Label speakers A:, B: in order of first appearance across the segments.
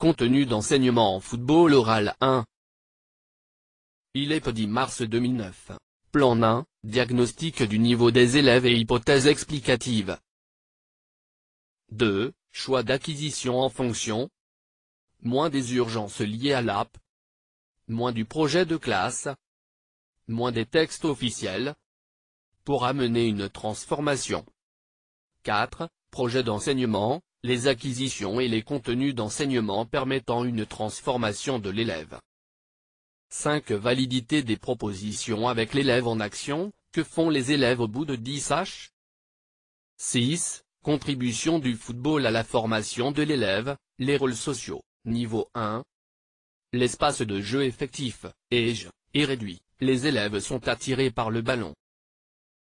A: Contenu d'enseignement en football oral 1 Il est petit mars 2009. Plan 1, diagnostic du niveau des élèves et hypothèses explicatives. 2. Choix d'acquisition en fonction. Moins des urgences liées à l'app. Moins du projet de classe. Moins des textes officiels. Pour amener une transformation. 4. Projet d'enseignement, les acquisitions et les contenus d'enseignement permettant une transformation de l'élève. 5. Validité des propositions avec l'élève en action, que font les élèves au bout de 10 H 6. Contribution du football à la formation de l'élève, les rôles sociaux, niveau 1. L'espace de jeu effectif, est réduit, les élèves sont attirés par le ballon.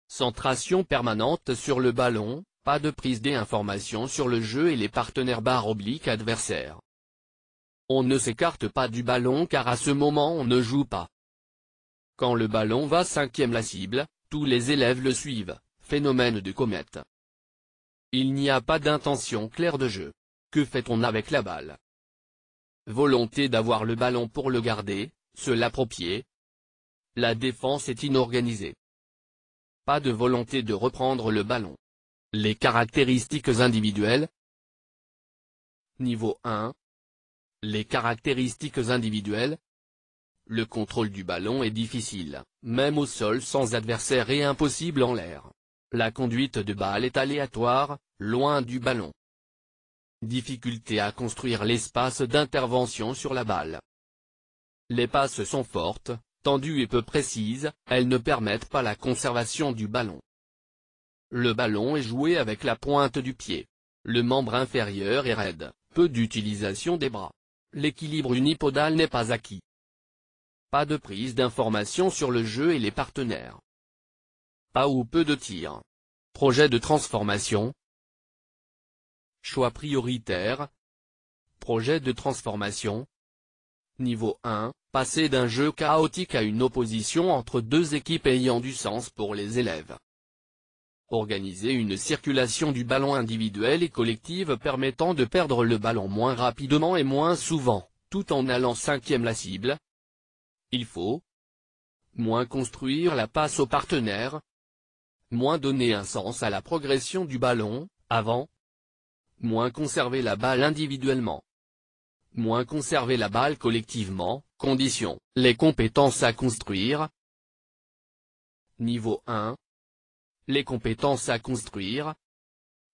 A: Centration permanente sur le ballon, pas de prise d'informations sur le jeu et les partenaires barre oblique adversaires. On ne s'écarte pas du ballon car à ce moment on ne joue pas. Quand le ballon va cinquième la cible, tous les élèves le suivent, phénomène de comète. Il n'y a pas d'intention claire de jeu. Que fait-on avec la balle Volonté d'avoir le ballon pour le garder, se l'approprier. La défense est inorganisée. Pas de volonté de reprendre le ballon. Les caractéristiques individuelles Niveau 1 Les caractéristiques individuelles Le contrôle du ballon est difficile, même au sol sans adversaire et impossible en l'air. La conduite de balle est aléatoire, loin du ballon. Difficulté à construire l'espace d'intervention sur la balle. Les passes sont fortes, tendues et peu précises, elles ne permettent pas la conservation du ballon. Le ballon est joué avec la pointe du pied. Le membre inférieur est raide, peu d'utilisation des bras. L'équilibre unipodal n'est pas acquis. Pas de prise d'information sur le jeu et les partenaires. Pas ou peu de tirs. Projet de transformation. Choix prioritaire. Projet de transformation. Niveau 1, passer d'un jeu chaotique à une opposition entre deux équipes ayant du sens pour les élèves. Organiser une circulation du ballon individuelle et collective permettant de perdre le ballon moins rapidement et moins souvent, tout en allant cinquième la cible. Il faut moins construire la passe au partenaire, moins donner un sens à la progression du ballon, avant, moins conserver la balle individuellement, moins conserver la balle collectivement, conditions, les compétences à construire. Niveau 1, les compétences à construire.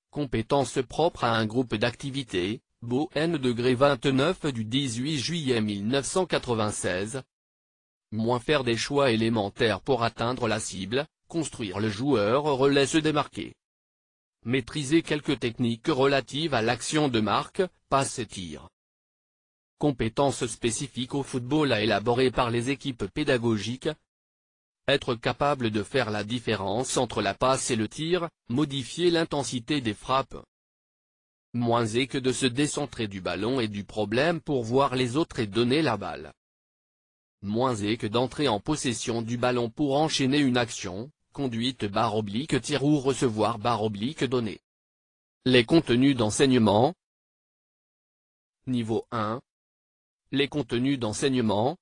A: Compétences propres à un groupe d'activités, Beau N degré 29 du 18 juillet 1996. Moins faire des choix élémentaires pour atteindre la cible, construire le joueur relais se démarquer. Maîtriser quelques techniques relatives à l'action de marque, passe et tir. Compétences spécifiques au football à élaborer par les équipes pédagogiques, être capable de faire la différence entre la passe et le tir, modifier l'intensité des frappes. Moins est que de se décentrer du ballon et du problème pour voir les autres et donner la balle. Moins est que d'entrer en possession du ballon pour enchaîner une action, conduite barre oblique tir ou recevoir barre oblique donnée. Les contenus d'enseignement Niveau 1 Les contenus d'enseignement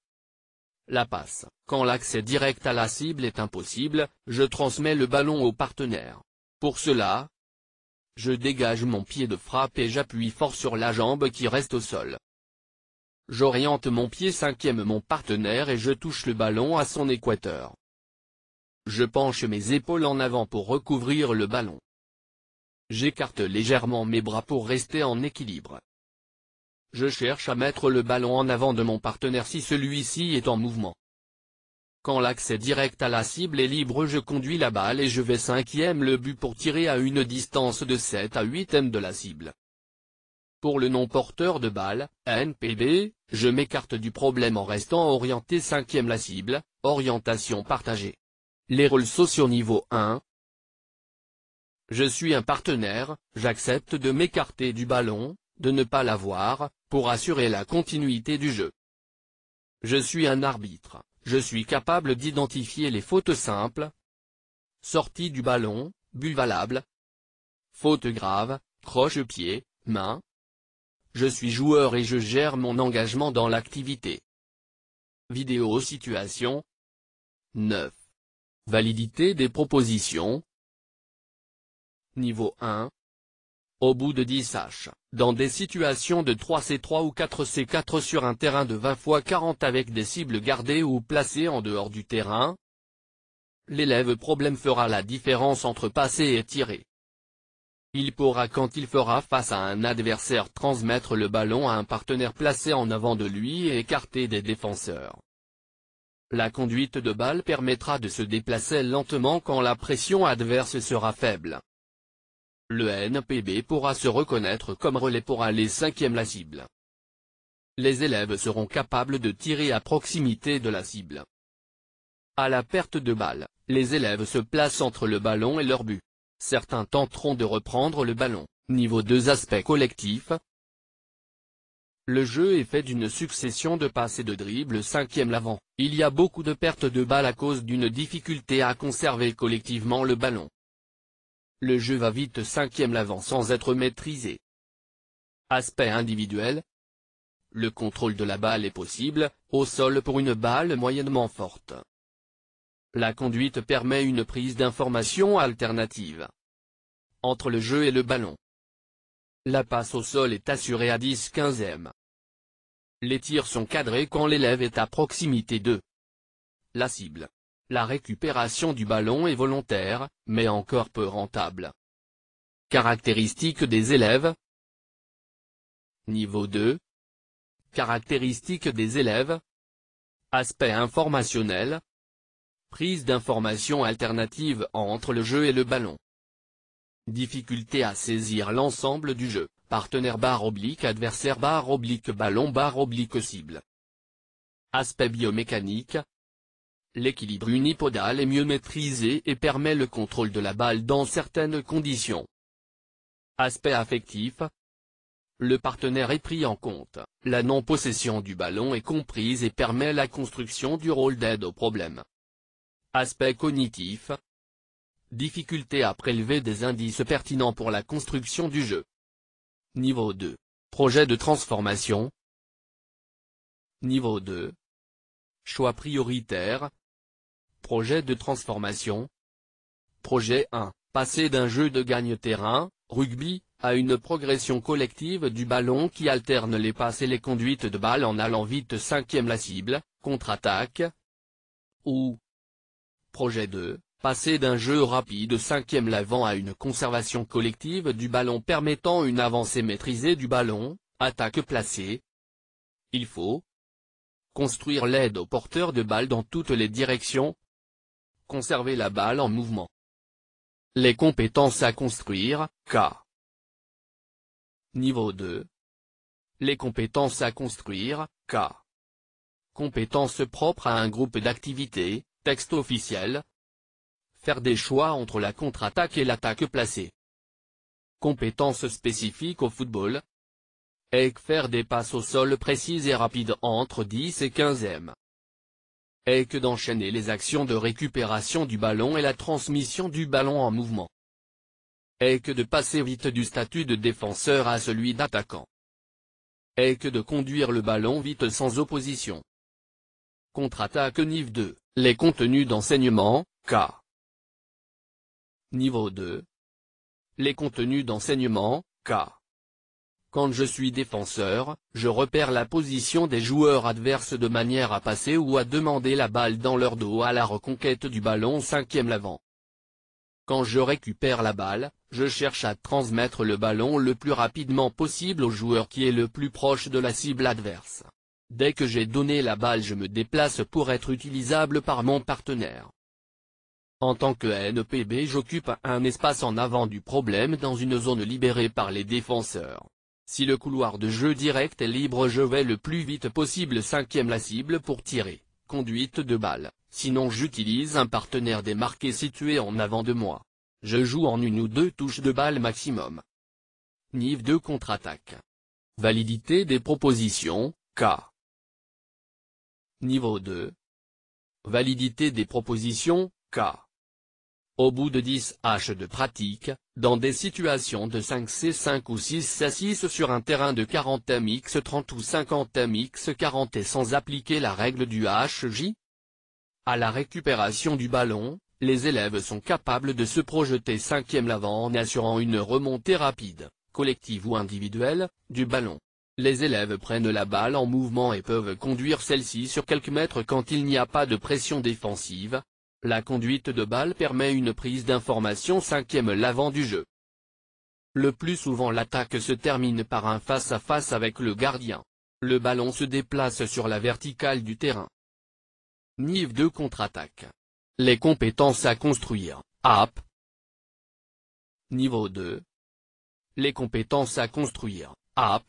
A: la passe. Quand l'accès direct à la cible est impossible, je transmets le ballon au partenaire. Pour cela, je dégage mon pied de frappe et j'appuie fort sur la jambe qui reste au sol. J'oriente mon pied cinquième mon partenaire et je touche le ballon à son équateur. Je penche mes épaules en avant pour recouvrir le ballon. J'écarte légèrement mes bras pour rester en équilibre. Je cherche à mettre le ballon en avant de mon partenaire si celui-ci est en mouvement. Quand l'accès direct à la cible est libre je conduis la balle et je vais cinquième le but pour tirer à une distance de 7 à 8 m de la cible. Pour le non-porteur de balle, NPB, je m'écarte du problème en restant orienté cinquième la cible, orientation partagée. Les rôles sociaux niveau 1 Je suis un partenaire, j'accepte de m'écarter du ballon, de ne pas l'avoir, pour assurer la continuité du jeu. Je suis un arbitre, je suis capable d'identifier les fautes simples. Sortie du ballon, but valable. Faute grave, croche-pied, main. Je suis joueur et je gère mon engagement dans l'activité. Vidéo situation 9. Validité des propositions Niveau 1, au bout de 10 H, dans des situations de 3C3 ou 4C4 sur un terrain de 20 x 40 avec des cibles gardées ou placées en dehors du terrain, l'élève problème fera la différence entre passer et tirer. Il pourra quand il fera face à un adversaire transmettre le ballon à un partenaire placé en avant de lui et écarté des défenseurs. La conduite de balle permettra de se déplacer lentement quand la pression adverse sera faible le NPB pourra se reconnaître comme relais pour aller cinquième la cible. Les élèves seront capables de tirer à proximité de la cible. À la perte de balle, les élèves se placent entre le ballon et leur but. Certains tenteront de reprendre le ballon. Niveau 2 Aspects collectifs Le jeu est fait d'une succession de passes et de dribbles cinquième l'avant. Il y a beaucoup de pertes de balles à cause d'une difficulté à conserver collectivement le ballon le jeu va vite cinquième l'avant sans être maîtrisé. Aspect individuel. Le contrôle de la balle est possible, au sol pour une balle moyennement forte. La conduite permet une prise d'information alternative. Entre le jeu et le ballon. La passe au sol est assurée à 10 15 m. Les tirs sont cadrés quand l'élève est à proximité de la cible la récupération du ballon est volontaire, mais encore peu rentable. Caractéristiques des élèves Niveau 2 Caractéristiques des élèves Aspect informationnel Prise d'informations alternatives entre le jeu et le ballon Difficulté à saisir l'ensemble du jeu, partenaire barre oblique adversaire barre oblique ballon barre oblique cible Aspect biomécanique, L'équilibre unipodal est mieux maîtrisé et permet le contrôle de la balle dans certaines conditions. Aspect affectif Le partenaire est pris en compte, la non-possession du ballon est comprise et permet la construction du rôle d'aide au problème. Aspect cognitif Difficulté à prélever des indices pertinents pour la construction du jeu. Niveau 2 Projet de transformation Niveau 2 Choix prioritaire, Projet de transformation. Projet 1. Passer d'un jeu de gagne-terrain, rugby, à une progression collective du ballon qui alterne les passes et les conduites de balle en allant vite cinquième la cible, contre-attaque. Ou. Projet 2. Passer d'un jeu rapide cinquième l'avant à une conservation collective du ballon permettant une avancée maîtrisée du ballon, attaque placée. Il faut construire l'aide aux porteurs de balles dans toutes les directions, conserver la balle en mouvement. Les compétences à construire, K. Niveau 2. Les compétences à construire, K. Compétences propres à un groupe d'activités, texte officiel. Faire des choix entre la contre-attaque et l'attaque placée. Compétences spécifiques au football. Et faire des passes au sol précises et rapides entre 10 et 15 m est que d'enchaîner les actions de récupération du ballon et la transmission du ballon en mouvement. Est que de passer vite du statut de défenseur à celui d'attaquant. Est que de conduire le ballon vite sans opposition. Contre-attaque niveau 2, les contenus d'enseignement, K. Niveau 2. Les contenus d'enseignement, K. Quand je suis défenseur, je repère la position des joueurs adverses de manière à passer ou à demander la balle dans leur dos à la reconquête du ballon cinquième l'avant. Quand je récupère la balle, je cherche à transmettre le ballon le plus rapidement possible au joueur qui est le plus proche de la cible adverse. Dès que j'ai donné la balle je me déplace pour être utilisable par mon partenaire. En tant que NPB j'occupe un espace en avant du problème dans une zone libérée par les défenseurs. Si le couloir de jeu direct est libre je vais le plus vite possible cinquième la cible pour tirer, conduite de balle, sinon j'utilise un partenaire démarqué situé en avant de moi. Je joue en une ou deux touches de balle maximum. Niveau 2 contre-attaque. Validité des propositions, K. Niveau 2. Validité des propositions, K. Au bout de 10 H de pratique, dans des situations de 5C5 ou 6C6 sur un terrain de 40 MX30 ou 50 MX40 et sans appliquer la règle du HJ, à la récupération du ballon, les élèves sont capables de se projeter cinquième l'avant en assurant une remontée rapide, collective ou individuelle, du ballon. Les élèves prennent la balle en mouvement et peuvent conduire celle-ci sur quelques mètres quand il n'y a pas de pression défensive, la conduite de balle permet une prise d'information cinquième l'avant du jeu. Le plus souvent l'attaque se termine par un face-à-face avec le gardien. Le ballon se déplace sur la verticale du terrain. Nive 2 contre-attaque. Les compétences à construire, app. Niveau 2. Les compétences à construire, app.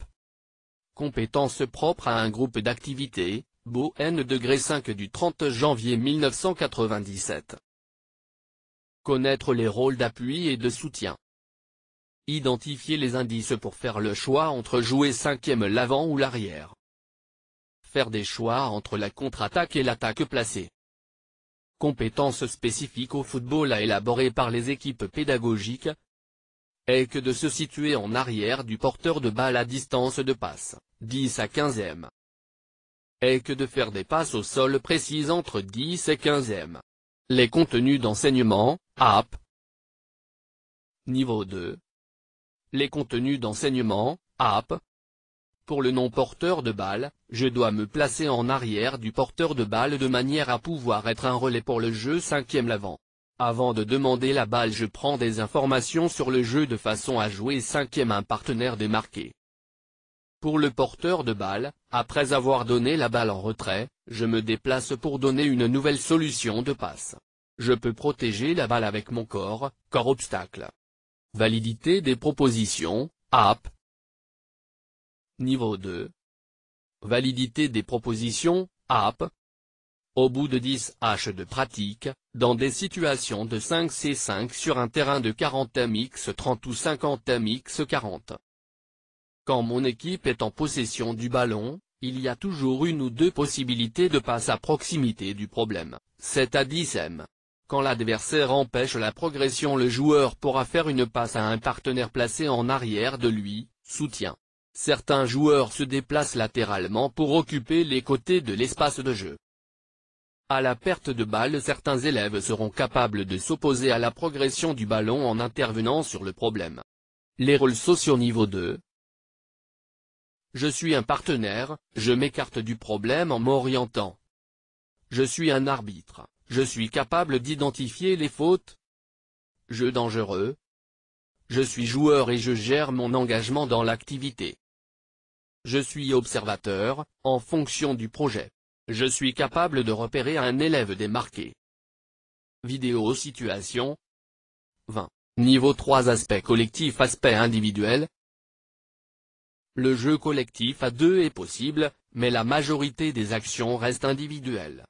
A: Compétences propres à un groupe d'activités, Beau N degré 5 du 30 janvier 1997. Connaître les rôles d'appui et de soutien. Identifier les indices pour faire le choix entre jouer cinquième l'avant ou l'arrière. Faire des choix entre la contre-attaque et l'attaque placée. Compétences spécifiques au football à élaborer par les équipes pédagogiques, est que de se situer en arrière du porteur de balle à distance de passe, 10 à 15e et que de faire des passes au sol précises entre 10 et 15 m. Les contenus d'enseignement, app. Niveau 2. Les contenus d'enseignement, app. Pour le non-porteur de balle, je dois me placer en arrière du porteur de balle de manière à pouvoir être un relais pour le jeu 5e l'avant. Avant de demander la balle je prends des informations sur le jeu de façon à jouer 5e un partenaire démarqué. Pour le porteur de balle, après avoir donné la balle en retrait, je me déplace pour donner une nouvelle solution de passe. Je peux protéger la balle avec mon corps, corps obstacle. Validité des propositions, app. Niveau 2. Validité des propositions, app. Au bout de 10 H de pratique, dans des situations de 5 C5 sur un terrain de 40 MX30 ou 50 MX40. Quand mon équipe est en possession du ballon, il y a toujours une ou deux possibilités de passe à proximité du problème, 7 à 10 M. Quand l'adversaire empêche la progression le joueur pourra faire une passe à un partenaire placé en arrière de lui, soutien. Certains joueurs se déplacent latéralement pour occuper les côtés de l'espace de jeu. À la perte de balle certains élèves seront capables de s'opposer à la progression du ballon en intervenant sur le problème. Les rôles sociaux niveau 2, je suis un partenaire, je m'écarte du problème en m'orientant. Je suis un arbitre, je suis capable d'identifier les fautes. Jeu dangereux. Je suis joueur et je gère mon engagement dans l'activité. Je suis observateur, en fonction du projet. Je suis capable de repérer un élève démarqué. Vidéo situation 20. Niveau 3 Aspect collectif Aspect individuel, le jeu collectif à deux est possible, mais la majorité des actions reste individuelle.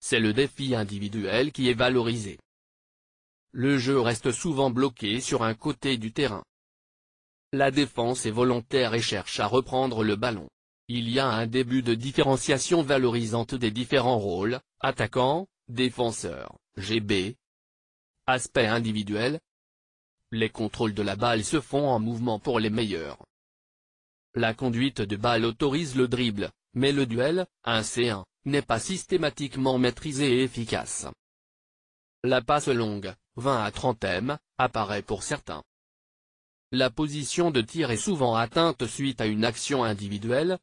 A: C'est le défi individuel qui est valorisé. Le jeu reste souvent bloqué sur un côté du terrain. La défense est volontaire et cherche à reprendre le ballon. Il y a un début de différenciation valorisante des différents rôles, attaquant, défenseur, GB. Aspect individuel. Les contrôles de la balle se font en mouvement pour les meilleurs. La conduite de balle autorise le dribble, mais le duel, 1 C1, n'est pas systématiquement maîtrisé et efficace. La passe longue, 20 à 30 m, apparaît pour certains. La position de tir est souvent atteinte suite à une action individuelle.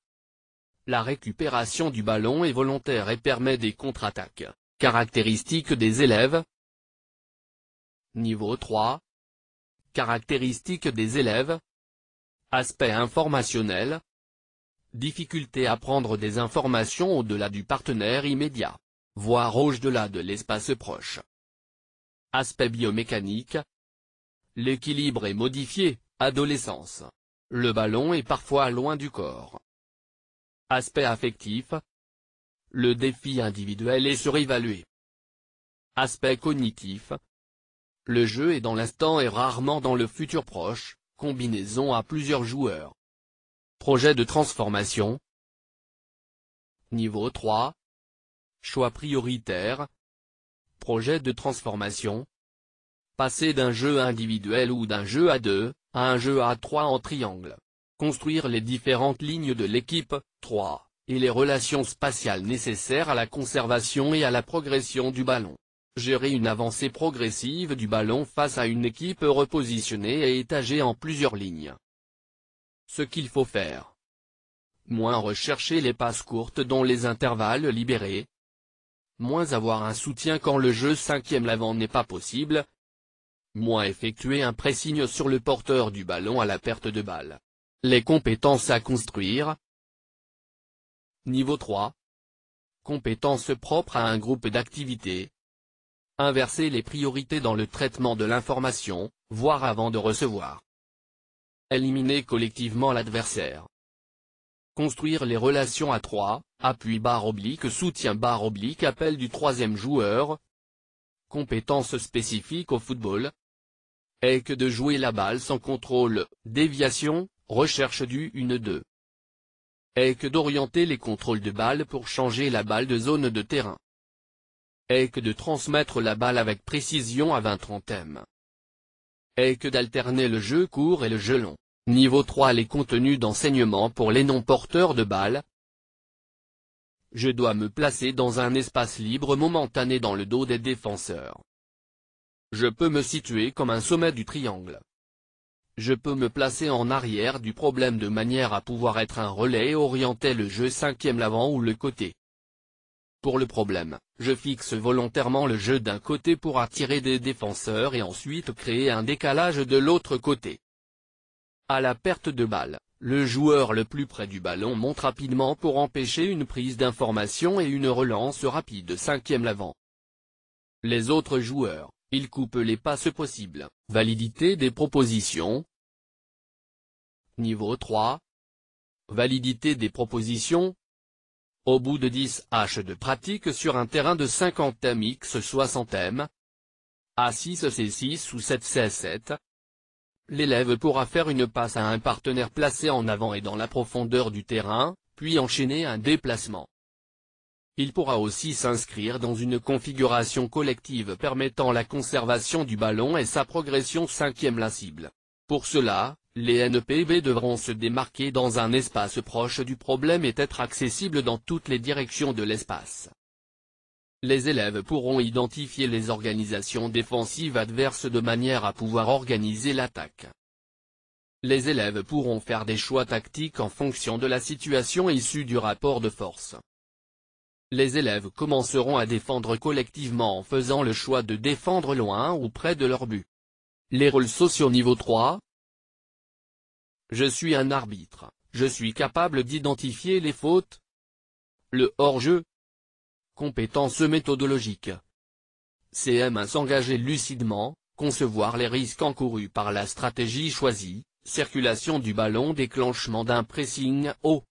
A: La récupération du ballon est volontaire et permet des contre-attaques. Caractéristiques des élèves Niveau 3 Caractéristiques des élèves, Aspect informationnel. Difficulté à prendre des informations au-delà du partenaire immédiat, voire au-delà de l'espace proche. Aspect biomécanique. L'équilibre est modifié, adolescence. Le ballon est parfois loin du corps. Aspect affectif. Le défi individuel est surévalué. Aspect cognitif. Le jeu est dans l'instant et rarement dans le futur proche, combinaison à plusieurs joueurs. Projet de transformation Niveau 3 Choix prioritaire Projet de transformation Passer d'un jeu individuel ou d'un jeu à deux, à un jeu à trois en triangle. Construire les différentes lignes de l'équipe, 3, et les relations spatiales nécessaires à la conservation et à la progression du ballon. Gérer une avancée progressive du ballon face à une équipe repositionnée et étagée en plusieurs lignes. Ce qu'il faut faire. Moins rechercher les passes courtes dans les intervalles libérés. Moins avoir un soutien quand le jeu cinquième l'avant n'est pas possible. Moins effectuer un pressigne sur le porteur du ballon à la perte de balle. Les compétences à construire. Niveau 3. Compétences propres à un groupe d'activités, Inverser les priorités dans le traitement de l'information, voire avant de recevoir. Éliminer collectivement l'adversaire. Construire les relations à 3, appui barre oblique soutien barre oblique appel du troisième joueur. Compétences spécifiques au football. Est que de jouer la balle sans contrôle, déviation, recherche du 1-2. Est que d'orienter les contrôles de balle pour changer la balle de zone de terrain est que de transmettre la balle avec précision à 20-30 m. Est que d'alterner le jeu court et le jeu long. Niveau 3 Les contenus d'enseignement pour les non-porteurs de balles. Je dois me placer dans un espace libre momentané dans le dos des défenseurs. Je peux me situer comme un sommet du triangle. Je peux me placer en arrière du problème de manière à pouvoir être un relais et orienter le jeu cinquième l'avant ou le côté. Pour le problème, je fixe volontairement le jeu d'un côté pour attirer des défenseurs et ensuite créer un décalage de l'autre côté. À la perte de balle, le joueur le plus près du ballon monte rapidement pour empêcher une prise d'information et une relance rapide cinquième l'avant. Les autres joueurs, ils coupent les passes possibles. Validité des propositions Niveau 3 Validité des propositions au bout de 10 H de pratique sur un terrain de 50 M x 60 M, A6 C6 ou 7 C7, l'élève pourra faire une passe à un partenaire placé en avant et dans la profondeur du terrain, puis enchaîner un déplacement. Il pourra aussi s'inscrire dans une configuration collective permettant la conservation du ballon et sa progression cinquième la cible. Pour cela, les NPB e devront se démarquer dans un espace proche du problème et être accessibles dans toutes les directions de l'espace. Les élèves pourront identifier les organisations défensives adverses de manière à pouvoir organiser l'attaque. Les élèves pourront faire des choix tactiques en fonction de la situation issue du rapport de force. Les élèves commenceront à défendre collectivement en faisant le choix de défendre loin ou près de leur but. Les rôles sociaux niveau 3, je suis un arbitre, je suis capable d'identifier les fautes. Le hors-jeu. Compétence méthodologique. CM1 S'engager lucidement, concevoir les risques encourus par la stratégie choisie, circulation du ballon déclenchement d'un pressing haut.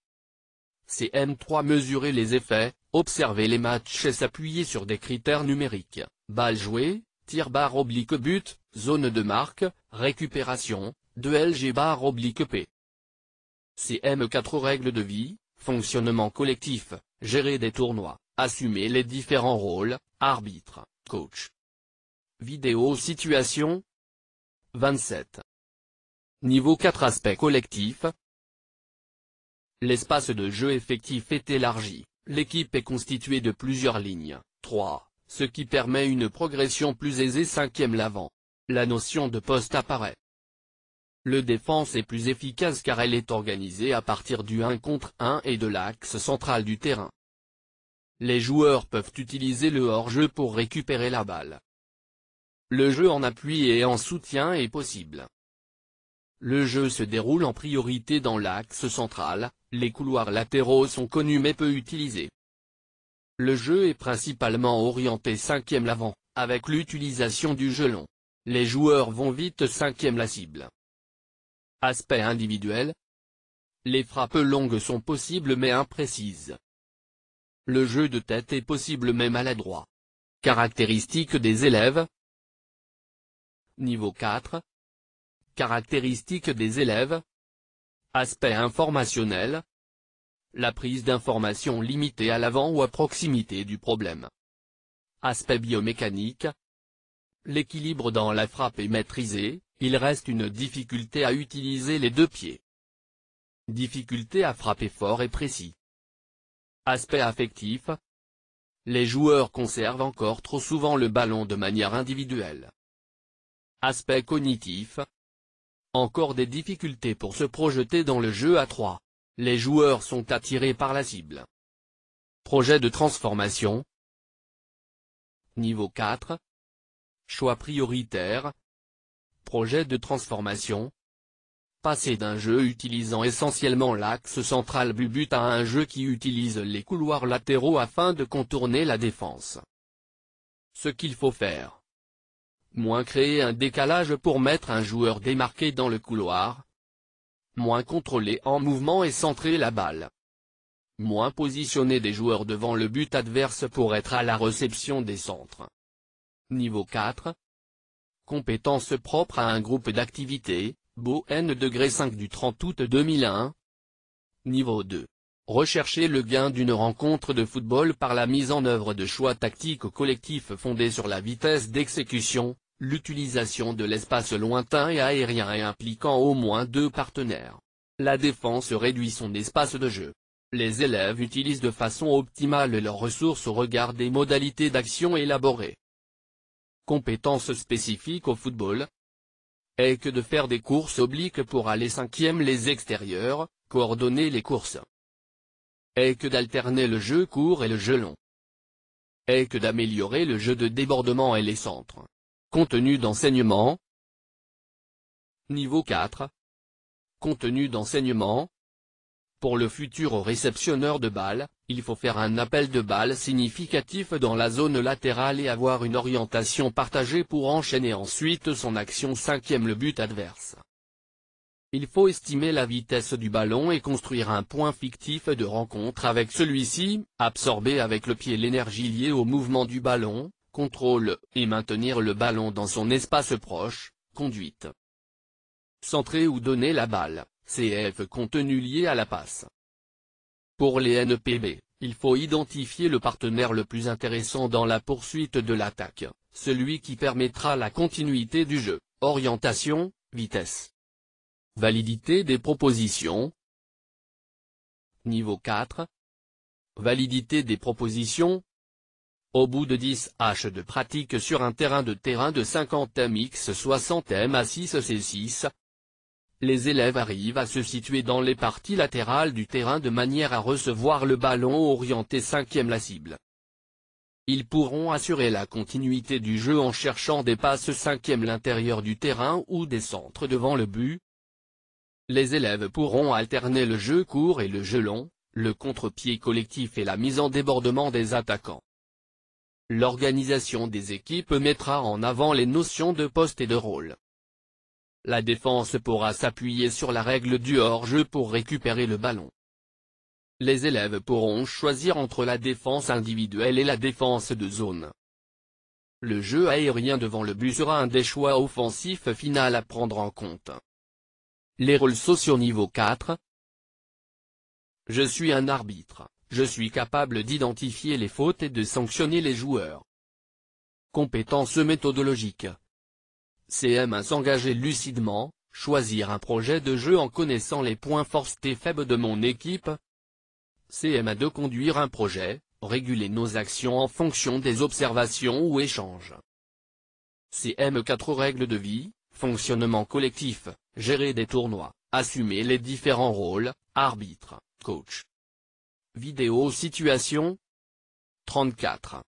A: CM3 Mesurer les effets, observer les matchs et s'appuyer sur des critères numériques, balle jouée, tir barre oblique but, zone de marque, récupération, 2 LG bar oblique P. CM4 Règles de vie, fonctionnement collectif, gérer des tournois, assumer les différents rôles, arbitre, coach. Vidéo situation 27. Niveau 4 Aspect collectif L'espace de jeu effectif est élargi, l'équipe est constituée de plusieurs lignes, 3, ce qui permet une progression plus aisée 5e l'avant. La notion de poste apparaît. Le défense est plus efficace car elle est organisée à partir du 1 contre 1 et de l'axe central du terrain. Les joueurs peuvent utiliser le hors-jeu pour récupérer la balle. Le jeu en appui et en soutien est possible. Le jeu se déroule en priorité dans l'axe central, les couloirs latéraux sont connus mais peu utilisés. Le jeu est principalement orienté cinquième l'avant, avec l'utilisation du gelon. Les joueurs vont vite cinquième la cible. Aspect individuel. Les frappes longues sont possibles mais imprécises. Le jeu de tête est possible mais maladroit. Caractéristiques des élèves. Niveau 4. Caractéristiques des élèves. Aspect informationnel. La prise d'information limitée à l'avant ou à proximité du problème. Aspect biomécanique. L'équilibre dans la frappe est maîtrisé, il reste une difficulté à utiliser les deux pieds. Difficulté à frapper fort et précis. Aspect affectif. Les joueurs conservent encore trop souvent le ballon de manière individuelle. Aspect cognitif. Encore des difficultés pour se projeter dans le jeu à trois. Les joueurs sont attirés par la cible. Projet de transformation. Niveau 4. Choix prioritaire, projet de transformation Passer d'un jeu utilisant essentiellement l'axe central du but à un jeu qui utilise les couloirs latéraux afin de contourner la défense. Ce qu'il faut faire. Moins créer un décalage pour mettre un joueur démarqué dans le couloir. Moins contrôler en mouvement et centrer la balle. Moins positionner des joueurs devant le but adverse pour être à la réception des centres. Niveau 4, Compétences propres à un groupe d'activités, BO N degré 5 du 30 août 2001. Niveau 2. Rechercher le gain d'une rencontre de football par la mise en œuvre de choix tactiques collectifs fondés sur la vitesse d'exécution, l'utilisation de l'espace lointain et aérien et impliquant au moins deux partenaires. La défense réduit son espace de jeu. Les élèves utilisent de façon optimale leurs ressources au regard des modalités d'action élaborées. Compétences spécifiques au football, est que de faire des courses obliques pour aller cinquième les extérieurs, coordonner les courses. Est que d'alterner le jeu court et le jeu long. Est que d'améliorer le jeu de débordement et les centres. Contenu d'enseignement Niveau 4 Contenu d'enseignement pour le futur réceptionneur de balles, il faut faire un appel de balle significatif dans la zone latérale et avoir une orientation partagée pour enchaîner ensuite son action cinquième le but adverse. Il faut estimer la vitesse du ballon et construire un point fictif de rencontre avec celui-ci, absorber avec le pied l'énergie liée au mouvement du ballon, contrôle, et maintenir le ballon dans son espace proche, conduite. Centrer ou donner la balle. CF contenu lié à la passe. Pour les NPB, il faut identifier le partenaire le plus intéressant dans la poursuite de l'attaque, celui qui permettra la continuité du jeu, orientation, vitesse. Validité des propositions Niveau 4 Validité des propositions Au bout de 10 H de pratique sur un terrain de terrain de 50 x 60 M à 6 C6, les élèves arrivent à se situer dans les parties latérales du terrain de manière à recevoir le ballon orienté cinquième la cible. Ils pourront assurer la continuité du jeu en cherchant des passes cinquième l'intérieur du terrain ou des centres devant le but. Les élèves pourront alterner le jeu court et le jeu long, le contre-pied collectif et la mise en débordement des attaquants. L'organisation des équipes mettra en avant les notions de poste et de rôle la défense pourra s'appuyer sur la règle du hors-jeu pour récupérer le ballon. Les élèves pourront choisir entre la défense individuelle et la défense de zone. Le jeu aérien devant le but sera un des choix offensifs final à prendre en compte. Les rôles sociaux niveau 4 Je suis un arbitre, je suis capable d'identifier les fautes et de sanctionner les joueurs. Compétences méthodologiques CM à s'engager lucidement, choisir un projet de jeu en connaissant les points forts et faibles de mon équipe. CM 2 de conduire un projet, réguler nos actions en fonction des observations ou échanges. CM 4 règles de vie, fonctionnement collectif, gérer des tournois, assumer les différents rôles, arbitre, coach. Vidéo situation 34